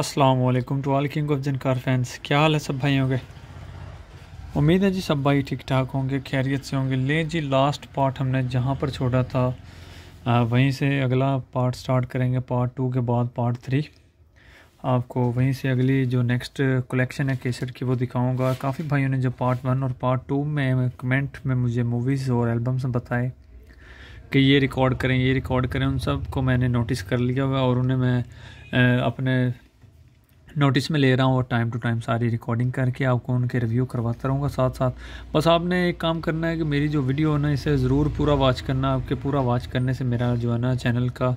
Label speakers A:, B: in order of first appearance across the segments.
A: Aslam to all king of Jhankar fans क्या हाल है सब भाइयों के उम्मीद है जी सब भाई ठीक ठाक होंगे खैरियत से होंगे ले जी लास्ट पार्ट हमने जहाँ पर छोड़ा था वहीं से अगला पार्ट स्टार्ट करेंगे पार्ट टू के बाद पार्ट थ्री आपको वहीं से अगली जो नेक्स्ट कलेक्शन है केसर की वो दिखाऊंगा काफ़ी भाइयों ने जो पार्ट वन और पार्ट टू में कमेंट में मुझे मूवीज़ और एल्बम्स बताए कि ये रिकॉर्ड करें ये रिकॉर्ड करें उन सब को मैंने नोटिस कर लिया हुआ और उन्हें मैं अपने नोटिस में ले रहा हूँ और टाइम टू टाइम सारी रिकॉर्डिंग करके आपको उनके रिव्यू करवाता रहूँगा साथ साथ बस आपने एक काम करना है कि मेरी जो वीडियो है ना इसे ज़रूर पूरा वॉच करना आपके पूरा वॉच करने से मेरा जो है ना चैनल का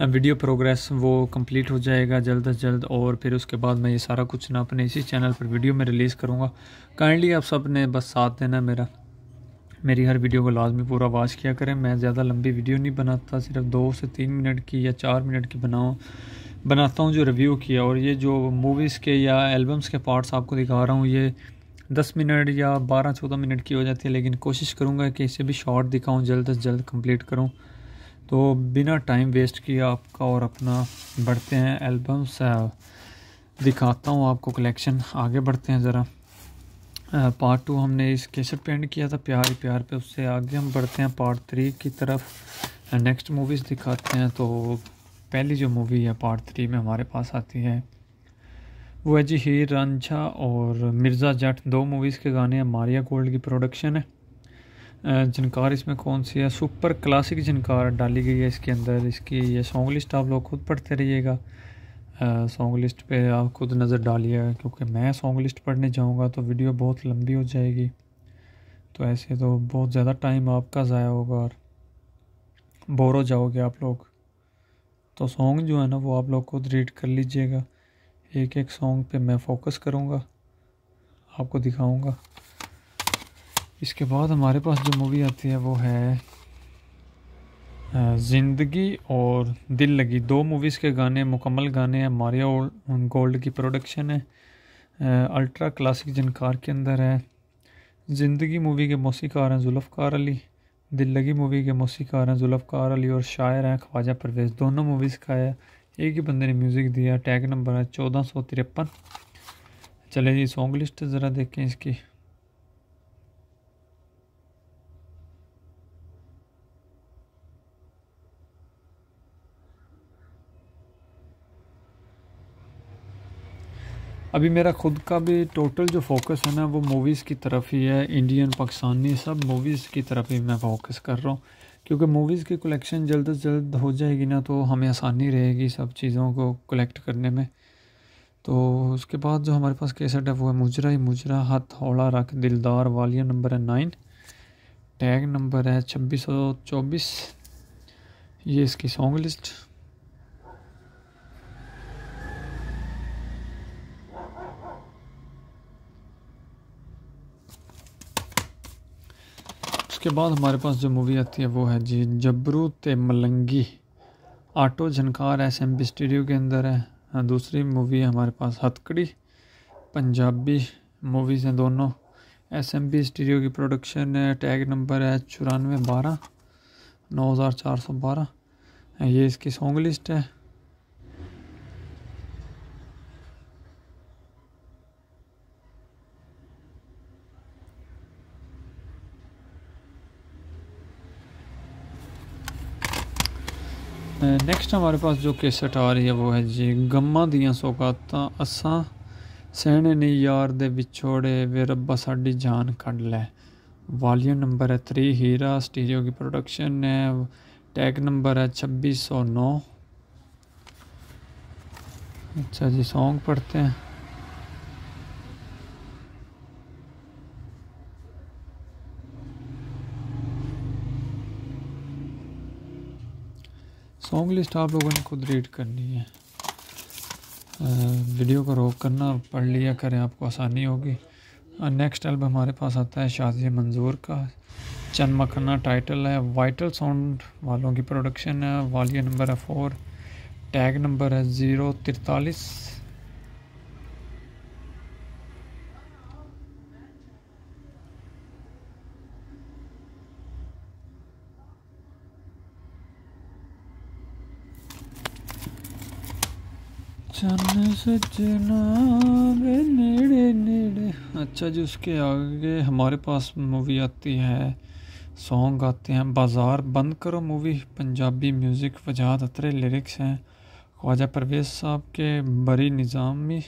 A: वीडियो प्रोग्रेस वो कंप्लीट हो जाएगा जल्द अज जल्द और फिर उसके बाद मैं ये सारा कुछ ना अपने इसी चैनल पर वीडियो में रिलीज़ करूँगा काइंडली आप सब ने बस साथ देना मेरा मेरी हर वीडियो को लाजमी पूरा वॉच किया करें मैं ज़्यादा लंबी वीडियो नहीं बनाता सिर्फ दो से तीन मिनट की या चार मिनट की बनाऊँ बनाता हूँ जो रिव्यू किया और ये जो मूवीज़ के या एल्बम्स के पार्ट्स आपको दिखा रहा हूँ ये दस मिनट या बारह चौदह मिनट की हो जाती है लेकिन कोशिश करूँगा कि इसे भी शॉर्ट दिखाऊँ जल्द अज़ जल्द कम्प्लीट करूँ तो बिना टाइम वेस्ट किए आपका और अपना बढ़ते हैं एल्बम्स दिखाता हूँ आपको कलेक्शन आगे बढ़ते हैं ज़रा पार्ट टू हमने इस केसर एंड किया था प्यार प्यार पे उससे आगे हम बढ़ते हैं पार्ट थ्री की तरफ नेक्स्ट मूवीज़ दिखाते हैं तो पहली जो मूवी है पार्ट थ्री में हमारे पास आती है वो है जी हीर रंझा और मिर्ज़ा जट दो मूवीज़ के गाने हैं मारिया गोल्ड की प्रोडक्शन है जिनकार इसमें कौन सी है सुपर क्लासिक जनकार डाली गई है इसके अंदर इसकी ये सॉन्ग लिस्ट आप लोग खुद पढ़ते रहिएगा सॉन्ग लिस्ट पे आप खुद नज़र डालिएगा क्योंकि मैं सॉन्ग लिस्ट पढ़ने जाऊँगा तो वीडियो बहुत लंबी हो जाएगी तो ऐसे तो बहुत ज़्यादा टाइम आपका ज़ाया होगा और बोर हो जाओगे आप लोग तो सॉन्ग जो है ना वो आप लोग खुद रीड कर लीजिएगा एक एक सॉन्ग पे मैं फोकस करूँगा आपको दिखाऊँगा इसके बाद हमारे पास जो मूवी आती है वो है ज़िंदगी और दिल लगी दो मूवीज़ के गाने मुकम्मल गाने हैं मारिया गोल्ड की प्रोडक्शन है अल्ट्रा क्लासिक जिनकार के अंदर है ज़िंदगी मूवी के मौसीकार हैं जुल्फ़ार अली दिल लगी मूवी के मौसीकार हैं जुल्फ़ार अली और शायर हैं ख्वाजा परवेज़ दोनों मूवीज़ का है एक ही बंदे ने म्यूज़िक दिया टैग नंबर है चौदह सौ तिरपन चले जी सॉन्ग लिस्ट ज़रा देखें इसकी अभी मेरा खुद का भी टोटल जो फोकस है ना वो मूवीज़ की तरफ ही है इंडियन पाकिस्तानी सब मूवीज़ की तरफ ही मैं फोकस कर रहा हूँ क्योंकि मूवीज़ की कलेक्शन जल्द से जल्द हो जाएगी ना तो हमें आसानी रहेगी सब चीज़ों को कलेक्ट करने में तो उसके बाद जो हमारे पास केसेट है वो है मुजरा ही मुजरा हाथ हौला रख दिलदार वालिया नंबर है नाइन टैग नंबर है छब्बीस सौ चौबीस ये इसकी सॉन्ग लिस्ट उसके बाद हमारे पास जो मूवी आती है वो है जी जबरू ते मलंगी आटो Jhankar S M B studio के अंदर है हाँ, दूसरी मूवी है हमारे पास हथकड़ी पंजाबी मूवीज़ हैं दोनों एस एम बी स्टूडियो की प्रोडक्शन है टैग नंबर है चौरानवे बारह नौ हज़ार चार सौ बारह हाँ, ये इसकी सॉन्ग लिस्ट है नेक्स्ट हमारे पास जो केसट आ रही है वो है जी गमां ਦੀਆਂ सौगात असा सहने ਨੇ ਯਾਰ ਦੇ ਵਿਛੋੜੇ ਵੇ ਰੱਬਾ ਸਾਡੀ ਜਾਨ ਕੱਢ ਲੈ वॉल्यूम नंबर है थ्री हीरा स्टीरियो की प्रोडक्शन है टैग नंबर है छब्बीस सौ नौ अच्छा जी सॉन्ग पढ़ते हैं सॉन्ग लिस्ट आप लोगों ने खुद रीड करनी है वीडियो को रोक करना पढ़ लिया करें आपको आसानी होगी नेक्स्ट एल्बम हमारे पास आता है शाजी मंजूर का चंद मखना टाइटल है वाइटल साउंड वालों की प्रोडक्शन है वालिया नंबर है फोर टैग नंबर है ज़ीरो तिरतालीस चन सजना नेड़े नेड़े अच्छा जी उसके आगे हमारे पास मूवी आती है सॉन्ग आते हैं बाज़ार बंद करो मूवी पंजाबी म्यूज़िक वजाद अतरे लिरिक्स हैं ख्वाजा परवेज़ साहब के बरी निज़ामी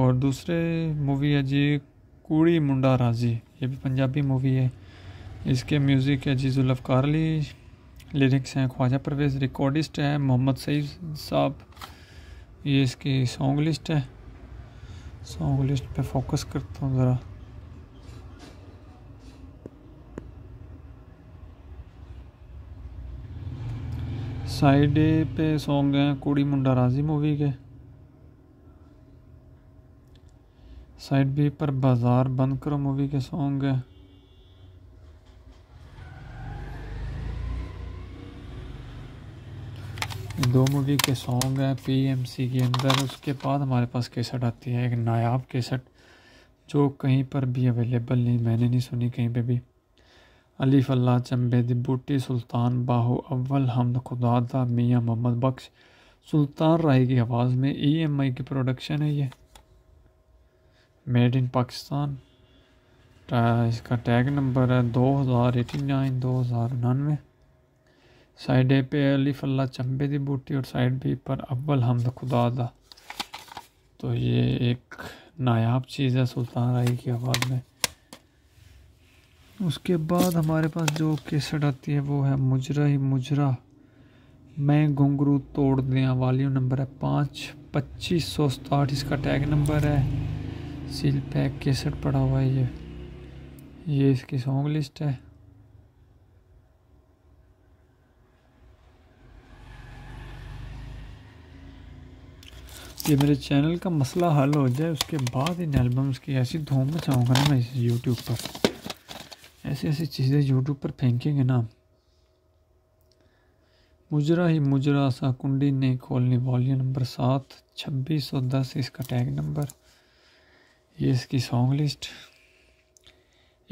A: और दूसरे मूवी है जी कूड़ी मुंडा राजी ये भी पंजाबी मूवी है इसके म्यूज़िक है जी जुल्फ़कार लिरिक्स हैं ख्वाजा परवेज़ रिकॉर्डिस्ट है मोहम्मद सईद साहब ये इसकी सॉन्ग लिस्ट है सॉन्ग लिस्ट पे फोकस करता हूँ ज़रा साइड पे सॉन्ग हैं कुड़ी मुंडा राजी मूवी के साइड बी पर बाज़ार बंद करो मूवी के सॉन्ग हैं दो मूवी के सॉन्ग हैं पीएमसी के अंदर उसके बाद हमारे पास केसट आती है एक नायाब केसट जो कहीं पर भी अवेलेबल नहीं मैंने नहीं सुनी कहीं पे भी अली फल्ला चंबे दिबूटी सुल्तान बाहू अव्वल हमद खुदा मियाँ मोहम्मद बख्श सुल्तान राय की आवाज़ में ई एम आई की प्रोडक्शन है ये मेड इन पाकिस्तान इसका टैग नंबर है दो हज़ार एटी नाइन दो हज़ार उनानवे साइड पे अली फल्ला चंबे की बूटी और साइड भी पर अव्वल हमद खुदा दा तो ये एक नायाब चीज़ है सुल्तान राही की आवाज़ में उसके बाद हमारे पास जो केसट आती है वो है मुजरा ही मुजरा मैं घुंगरू तोड़ दिया वॉल्यूम नंबर है पाँच पच्चीस सौ सताहठ इसका टैग नंबर है सील पैक केसट पड़ा हुआ है ये ये इसकी सॉन्ग लिस्ट है ये मेरे चैनल का मसला हल हो जाए उसके बाद इन एल्बम्स की ऐसी धूम मचाऊँगा ना मैं इस यूट्यूब पर ऐसी ऐसी चीज़ें यूट्यूब पर फेंकेंगे ना मुजरा ही मुजरा सा कुंडी ने खोलनी वॉल्यूम नंबर सात छब्बीस सौ दस इसका टैग नंबर ये इसकी सॉन्ग लिस्ट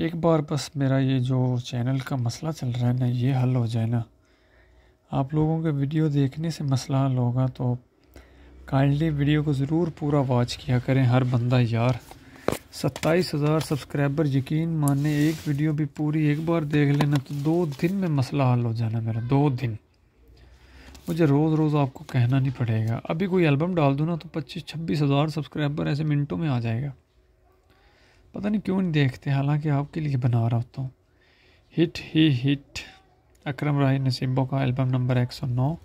A: एक बार बस मेरा ये जो चैनल का मसला चल रहा है ना ये हल हो जाए ना आप लोगों के वीडियो देखने से मसला हल होगा तो काइंडली वीडियो को ज़रूर पूरा वॉच किया करें हर बंदा यार सत्ताईस हज़ार सब्सक्राइबर यकीन माने एक वीडियो भी पूरी एक बार देख लेना तो दो दिन में मसला हल हो जाना मेरा दो दिन मुझे रोज़ रोज़ आपको कहना नहीं पड़ेगा अभी कोई एल्बम डाल दूँ ना तो पच्चीस छब्बीस हज़ार सब्सक्राइबर ऐसे मिनटों में आ जाएगा पता नहीं क्यों नहीं देखते हालांकि आपके लिए बना रहा होता हूँ हिट ही हिट अक्रम राय नसीबों का एल्बम नंबर एक सौ नौ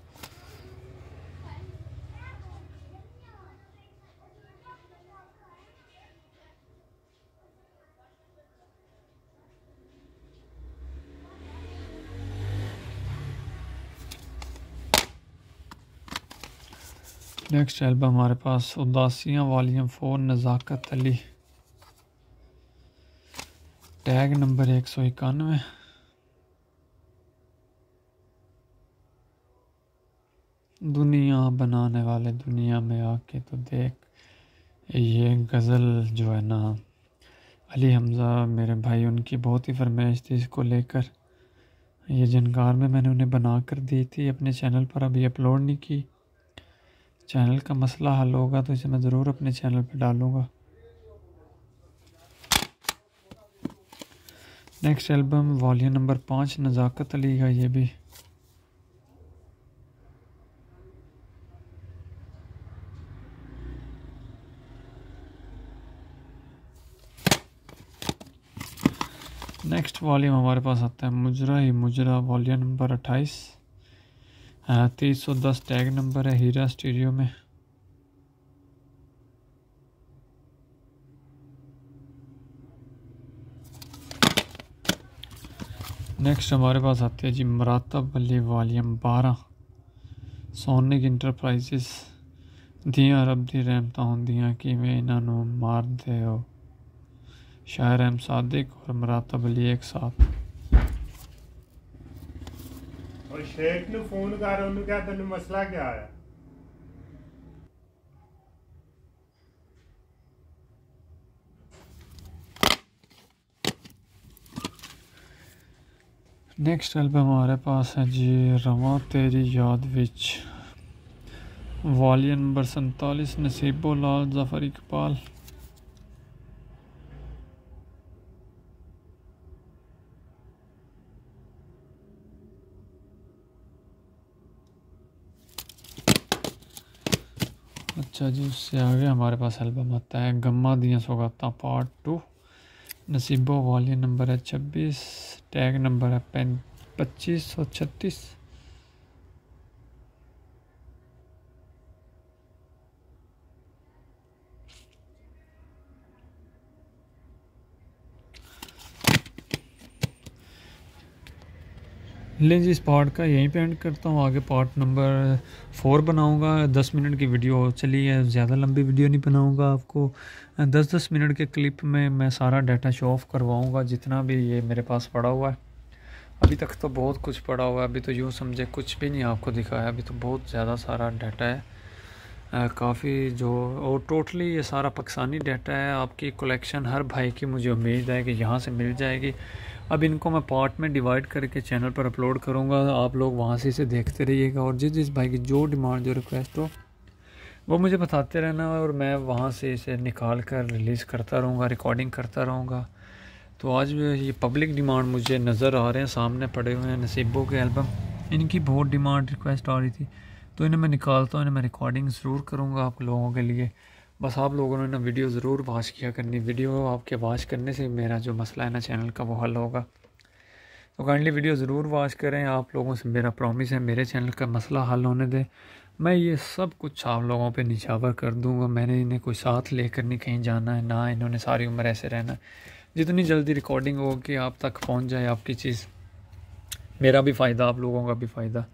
A: नेक्स्ट एल्बम हमारे पास Udasiyan volume four Nazakat Ali tag number एक सौ इक्यानवे दुनिया बनाने वाले दुनिया में आके तो देख ये गज़ल जो है ना अली हमज़ा मेरे भाई उनकी बहुत ही फरमाइश थी इसको लेकर ये जनकार में मैंने उन्हें बना कर दी थी अपने चैनल पर अभी अपलोड नहीं की चैनल का मसला हल होगा तो इसे मैं ज़रूर अपने चैनल पर डालूँगा नेक्स्ट एल्बम वॉल्यूम नंबर पाँच नज़ाकत अली का ये भी नेक्स्ट वॉल्यूम हमारे पास आता है मुजरा ही मुजरा वॉल्यूम नंबर अट्ठाईस तेईस सौ दस टैग नंबर है हीरा स्टूडियो में नेक्स्ट हमारे पास आती है जी मराता बल्ले वालियम बारह सोनिक इंटरप्राइजेस दियाँ रब की रहमत होंदिया कि मार दे शायर एम सादिक और मराता बल्ली एक साथ और शेख ने फोन कर उन्होंने क्या तेन मसला क्या आया नेक्स्ट एल्बम हमारे पास है जी रवा तेरी याद विच वाली नंबर संतालीस नसीबो लाल जफ़र इकबाल अच्छा जी उससे आगे हमारे पास एल्बम आता है गम्मा दियाँ सौगाता पार्ट टू नसीबो वाली नंबर है छब्बीस टैग नंबर है पैं पच्चीस सौ छत्तीस लें जी इस पार्ट का यहीं पे एंड करता हूँ आगे पार्ट नंबर फोर बनाऊँगा दस मिनट की वीडियो चली है ज़्यादा लंबी वीडियो नहीं बनाऊँगा आपको दस दस मिनट के क्लिप में मैं सारा डाटा शो ऑफ करवाऊँगा जितना भी ये मेरे पास पड़ा हुआ है अभी तक तो बहुत कुछ पड़ा हुआ है अभी तो यूँ समझे कुछ भी नहीं आपको दिखाया अभी तो बहुत ज़्यादा सारा डाटा है काफ़ी जो और टोटली ये सारा पाकिस्तानी डाटा है आपकी कलेक्शन हर भाई की मुझे उम्मीद है कि यहाँ से मिल जाएगी अब इनको मैं पार्ट में डिवाइड करके चैनल पर अपलोड करूँगा आप लोग वहाँ से इसे देखते रहिएगा और जिस जिस भाई की जो डिमांड जो रिक्वेस्ट हो वो मुझे बताते रहना और मैं वहाँ से इसे निकाल कर रिलीज़ करता रहूँगा रिकॉर्डिंग करता रहूँगा तो आज ये पब्लिक डिमांड मुझे नज़र आ रहे हैं सामने पड़े हुए हैं नसीबों के एल्बम इनकी बहुत डिमांड रिक्वेस्ट आ रही थी तो इन्हें मैं निकालता हूँ इन्हें मैं रिकॉर्डिंग ज़रूर करूँगा आप लोगों के लिए बस आप लोगों ने ना वीडियो ज़रूर वाच किया करनी वीडियो आपके वाच करने से मेरा जो मसला है ना चैनल का वो हल होगा तो काइंडली वीडियो ज़रूर वाच करें आप लोगों से मेरा प्रॉमिस है मेरे चैनल का मसला हल होने दें मैं ये सब कुछ आप लोगों पे निछावर कर दूंगा मैंने इन्हें कोई साथ लेकर नहीं कहीं जाना है ना इन्होंने सारी उम्र ऐसे रहना है जितनी जल्दी रिकॉर्डिंग हो कि आप तक पहुँच जाए आपकी चीज़ मेरा भी फ़ायदा आप लोगों का भी फ़ायदा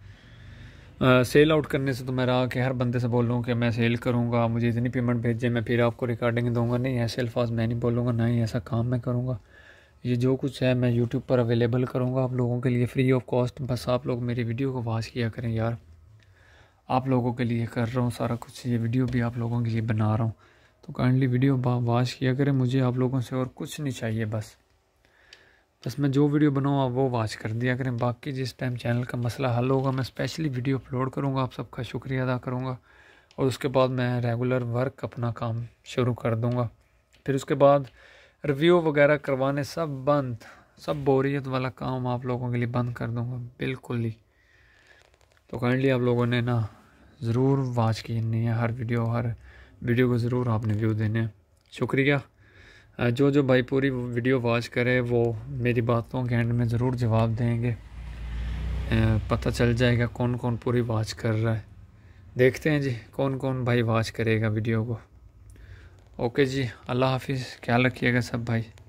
A: सेल आउट करने से तो मैं रहा कि हर बंदे से बोल रहा कि मैं सेल करूँगा मुझे इतनी पेमेंट भेजिए मैं फिर आपको रिकॉर्डिंग दूँगा नहीं ऐसे अल्फाज मैं नहीं बोलूँगा ना ही ऐसा काम मैं करूँगा ये जो कुछ है मैं यूट्यूब पर अवेलेबल करूँगा आप लोगों के लिए फ्री ऑफ कॉस्ट बस आप लोग मेरी वीडियो को वाच किया करें यार आप लोगों के लिए कर रहा हूँ सारा कुछ ये वीडियो भी आप लोगों के लिए बना रहा हूँ तो काइंडली वीडियो वाच किया करें मुझे आप लोगों से और कुछ नहीं चाहिए बस बस मैं जो वीडियो बनाऊँ आप वो वॉच कर दिया करें बाकी जिस टाइम चैनल का मसला हल होगा मैं स्पेशली वीडियो अपलोड करूँगा आप सबका शुक्रिया अदा करूँगा और उसके बाद मैं रेगुलर वर्क अपना काम शुरू कर दूँगा फिर उसके बाद रिव्यू वगैरह करवाने सब बंद सब बोरियत वाला काम आप लोगों के लिए बंद कर दूँगा बिल्कुल ही तो काइंडली आप लोगों ने ना ज़रूर वॉच नहीं है हर वीडियो हर वीडियो को ज़रूर आपने व्यू देने हैं शुक्रिया जो जो भाई पूरी वीडियो वॉच करे वो मेरी बातों के एंड में ज़रूर जवाब देंगे पता चल जाएगा कौन कौन पूरी वॉच कर रहा है देखते हैं जी कौन कौन भाई वॉच करेगा वीडियो को ओके जी अल्लाह हाफिज़ ख्याल रखिएगा सब भाई